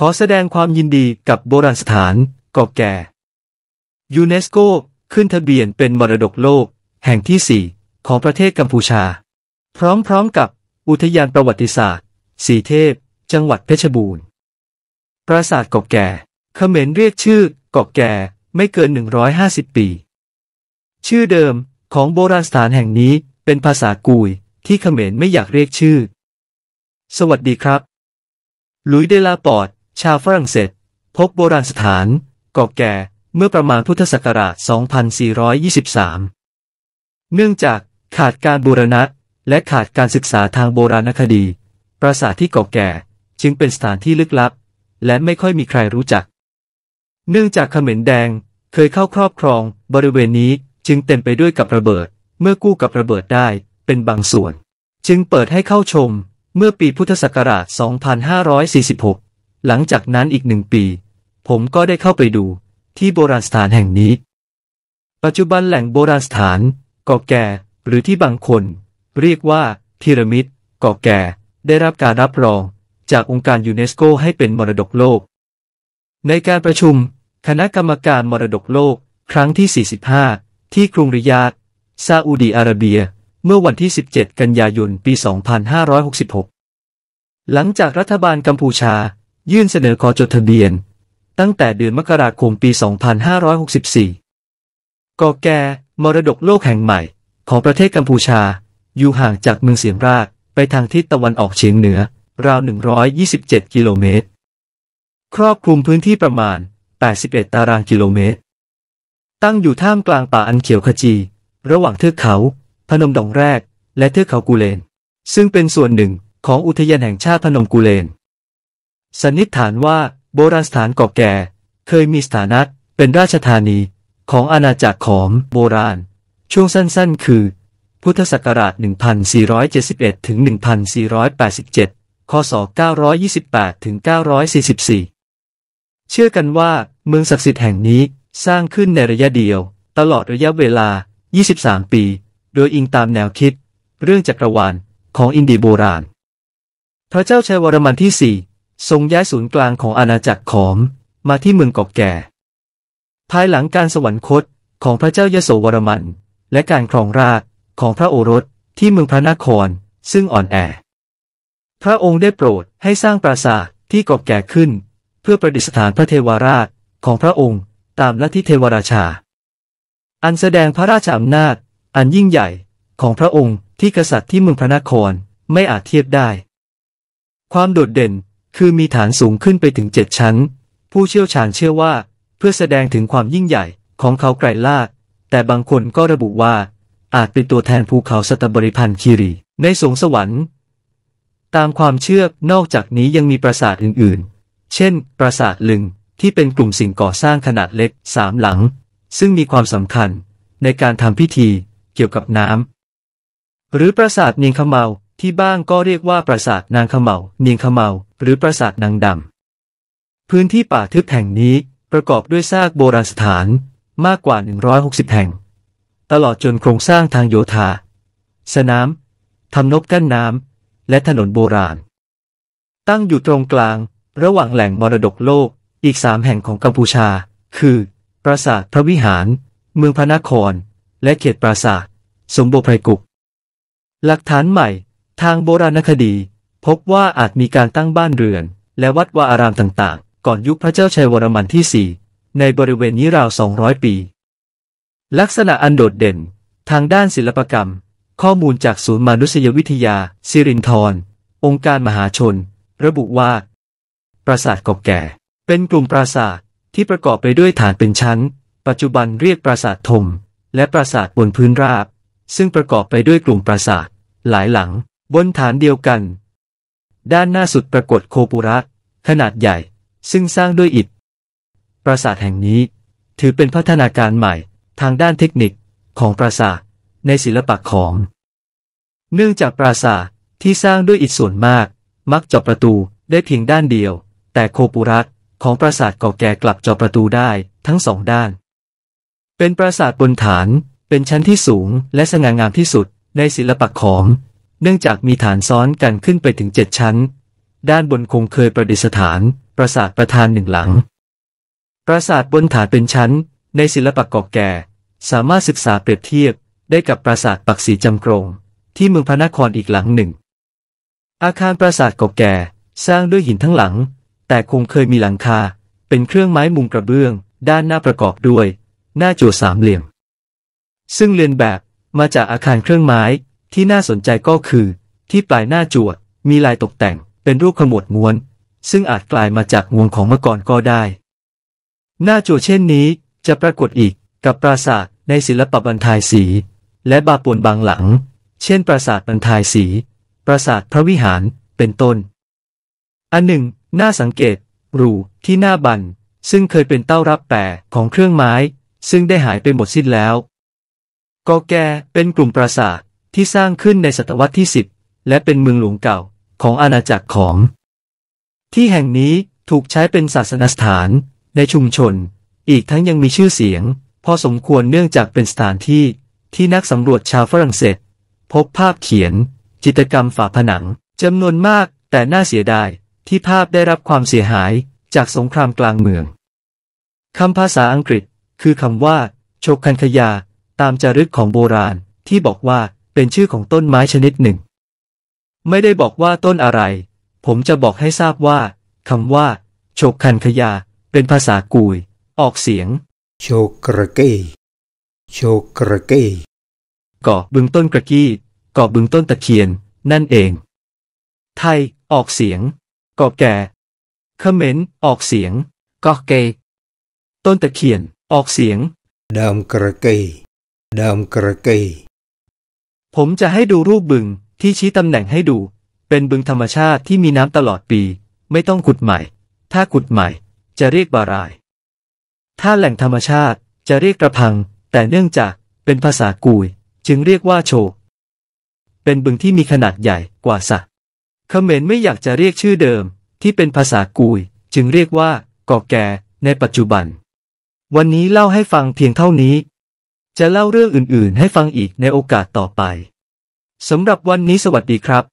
ขอแสดงความยินดีกับโบราณสถานเกอาแก่ ยูเนสโกขึ้นทะเบียนเป็นมรดกโลกแห่งที่สี่ของประเทศกัมพูชา พร้อมๆกับอุทยานประวัติศาสตร์ สีเทพ จังหวัดเพชรบูรณ์ ปราสาทเกอาแก่เขมรเรียกชื่อเกอาแก่ไม่เกิน 150 ปี ชื่อเดิมของโบราณสถานแห่งนี้เป็นภาษากุยที่เขมรไม่อยากเรียกชื่อ สวัสดีครับลุยเดลาปอดชาวฝรั่งเศสพบโบราณสถานเกาะแก่เมื่อประมาณพุทธศักราช 2423 เนื่องจากขาดการบูรณะ และขาดการศึกษาทางโบราณคดี ปราสาทที่เก่าแก่จึงเป็นสถานที่ลึกลับ และไม่ค่อยมีใครรู้จัก เนื่องจากขมรแดงเคยเข้าครอบครองบริเวณนี้จึงเต็มไปด้วยกับระเบิด เมื่อกู้กับระเบิดได้เป็นบางส่วน จึงเปิดให้เข้าชมเมื่อปีพุทธศักราช 2546หลังจากนั้นอีกหนึ่งปี ผมก็ได้เข้าไปดูที่โบราณสถานแห่งนี้ ปัจจุบันแหล่งโบราณสถานเกาะแก่ หรือที่บางคน เรียกว่าพีระมิดเกาะแก่ ได้รับการรับรองจากองค์การยูเนสโกให้เป็นมรดกโลก ในการประชุม คณะกรรมการมรดกโลกครั้งที่ 45 ที่กรุงริยาดซาอุดีอาระเบียเมื่อวันที่ 17 กันยายนปี 2566 หลังจากรัฐบาลกัมพูชายื่นเสนอขอจดทะเบียนตั้งแต่เดือนมกราคมปี 2564 กอแก มรดกโลกแห่งใหม่ ของประเทศกัมพูชา อยู่ห่างจากเมืองเสียมราชไปทางทิศตะวันออกเฉียงเหนือ ราว 127 กิโลเมตร ครอบคลุมพื้นที่ประมาณ 81 ตารางกิโลเมตร ตั้งอยู่ท่ามกลางป่าอันเขียวขจี ระหว่างเทือกเขา พนมดองแรก และเทือกเขากูเลน ซึ่งเป็นส่วนหนึ่งของอุทยานแห่งชาติพนมกูเลนสันนิษฐานว่า โบราณสถานเก่าแก่เคยมีสถานะเป็นราชธานีของอาณาจักรของโบราณ ช่วงสั้นๆ คือพุทธศักราช1471ถึง1487คศ928ถึง944เชื่อกันว่า เมืองศักดิ์สิทธิ์แห่งนี้สร้างขึ้นในระยะเดียว ตลอดระยะเวลา 23 ปี โดยอิงตามแนวคิด เรื่องจักรวาลของอินเดียโบราณ พระเจ้าชัยวรมันที่ 4ทรงย้ายศูนย์กลางของอาณาจักรขอมมาที่เมืองกอกแก่ ภายหลังการสวรรคตของพระเจ้ายโสวรมัน และการครองราชของพระโอรสที่เมืองพระนคร ซึ่งอ่อนแอ พระองค์ได้โปรดให้สร้างปราสาทที่กอกแก่ขึ้น เพื่อประดิษฐานพระเทวราชของพระองค์ตามลัทธิเทวราชา อันแสดงพระราชอำนาจ อันยิ่งใหญ่ของพระองค์ที่กษัตริย์ที่เมืองพระนครไม่อาจเทียบได้ ความโดดเด่นคือมีฐานสูงขึ้นไปถึงเจ็ดชั้น ผู้เชี่ยวชาญเชื่อว่า เพื่อแสดงถึงความยิ่งใหญ่ของเขาไกรลาดแต่บางคนก็ระบุว่า อาจเป็นตัวแทนภูเขาสตบริพันธ์คีรีในสงสวรรค์ ตามความเชื่อนอกจากนี้ยังมีปราสาทอื่นๆ เช่นปราสาทลึงที่เป็นกลุ่มสิ่งก่อสร้างขนาดเล็กสามหลัง ซึ่งมีความสำคัญในการทำพิธีเกี่ยวกับน้ำหรือปราสาทเนียงขมเมาที่บ้างก็เรียกว่าปราสาทนางขมเมาเนียงขมเมาหรือปราสาทนางดำ พื้นที่ป่าทึบแห่งนี้ประกอบด้วยซากโบราณสถานมากกว่า 160 แห่ง ตลอดจนโครงสร้างทางโยธา สนามทำนบกั้นน้ำและถนนโบราณ ตั้งอยู่ตรงกลางระหว่างแหล่งมรดกโลกอีกสามแห่งของกัมพูชา คือ ปราสาทพระวิหาร เมืองพระนคร และเขตปราสาท สมบูรไพรกุกหลักฐานใหม่ทางโบราณคดีพบว่าอาจมีการตั้งบ้านเรือน และวัดวาอารามต่าง ๆ ก่อนยุคพระเจ้าชัยวรมันที่ 4 ในบริเวณนี้ราว 200 ปี ลักษณะอันโดดเด่นทางด้านศิลปกรรม ข้อมูลจากศูนย์มนุษยวิทยาสิรินทรองค์การมหาชน ระบุว่า ปราสาทเก่าแก่ เป็นกลุ่มปราสาท ที่ประกอบไปด้วยฐานเป็นชั้น ปัจจุบันเรียกปราสาทถมและปราสาทบนพื้นราบ ซึ่งประกอบไปด้วยกลุ่มปราสาทหลายหลังบนฐานเดียวกันด้านหน้าสุดปรากฏโคปุระขนาดใหญ่ ซึ่งสร้างด้วยอิฐ ปราสาทแห่งนี้ถือเป็นพัฒนาการใหม่ทางด้านเทคนิคของปราสาท ในศิลปะของ เนื่องจากปราสาทที่สร้างด้วยอิฐส่วนมาก มักจอบประตูได้เพียงด้านเดียว แต่โคปุระของปราสาทเก่าแก่กลับจอบประตูได้ทั้งสองด้าน เป็นปราสาทบนฐานเป็นชั้นที่สูง และสง่างามที่สุดในศิลปะของเนื่องจากมีฐานซ้อนกันขึ้นไปถึงเจ็ดชั้น ด้านบนคงเคยประดิษฐาน ปราสาทประธานหนึ่งหลัง ปราสาทบนฐานเป็นชั้น ในศิลปะก่กแก่ สามารถศึกษาเปรียบเทียบ ได้กับปราสาทปักษีจำกรง ที่เมืองพระนครอีกหลังหนึ่ง อาคารปราสาทก่กแก่สร้างด้วยหินทั้งหลัง แต่คงเคยมีหลังคาเป็นเครื่องไม้มุงกระเบื้อง ด้านหน้าประกอบด้วย หน้าจั่วสามเหลี่ยม ซึ่งเรียนแบบมาจากอาคารเครื่องไม้ที่น่าสนใจก็คือ ที่ปลายหน้าจวดมีลายตกแต่งเป็นรูปขมวดม้วนซึ่งอาจกลายมาจากงวงของเมื่อก่อนก็ได้ หน้าจวดเช่นนี้จะปรากฏอีกกับปราสาทในศิลปบันทายสี และบาปวนบางหลัง เช่น ปราสาทบันทายสี ปราสาทพระวิหารเป็นต้น อันหนึ่งน่าสังเกตรูที่หน้าบันซึ่งเคยเป็นเต้ารับแปรของเครื่องไม้ ซึ่งได้หายไปหมดสิ้นแล้วก็แกเป็นกลุ่มปราสาทที่สร้างขึ้นในศตวรรษที่ 10 และเป็นเมืองหลวงเก่าของอาณาจักรของ ที่แห่งนี้ถูกใช้เป็นศาสนสถานในชุมชน อีกทั้งยังมีชื่อเสียง พอสมควรเนื่องจากเป็นสถานที่ที่นักสำรวจชาวฝรั่งเศสพบภาพเขียน จิตรกรรมฝาผนังจำนวนมากแต่น่าเสียดายที่ภาพได้รับความเสียหายจากสงครามกลางเมืองคำภาษาอังกฤษคือคำว่าโชคันคยาตามจารึกของโบราณที่บอกว่าเป็นชื่อของต้นไม้ชนิดหนึ่ง ไม่ได้บอกว่าต้นอะไร ผมจะบอกให้ทราบว่าคำว่า โชกคันขยา เป็นภาษากุยออกเสียงโชกระกีโชกระกีก่อบึงต้นกระกี้ก่อบึงต้นตะเคียนนั่นเอง ไทยออกเสียงก่อแก่เขมรออกเสียงกอเกต้นตะเคียน ออกเสียงดามกระเกดามกระกีผมจะให้ดูรูปบึงที่ชี้ตำแหน่งให้ดู เป็นบึงธรรมชาติที่มีน้ำตลอดปี ไม่ต้องขุดใหม่ ถ้าขุดใหม่ จะเรียกบาราย ถ้าแหล่งธรรมชาติจะเรียกกระพัง แต่เนื่องจากเป็นภาษากุย จึงเรียกว่าโชเป็นบึงที่มีขนาดใหญ่กว่าสระเขมรไม่อยากจะเรียกชื่อเดิม ที่เป็นภาษากุย จึงเรียกว่ากอแกในปัจจุบัน วันนี้เล่าให้ฟังเพียงเท่านี้จะเล่าเรื่องอื่นๆ ให้ฟังอีกในโอกาสต่อไป สำหรับวันนี้สวัสดีครับ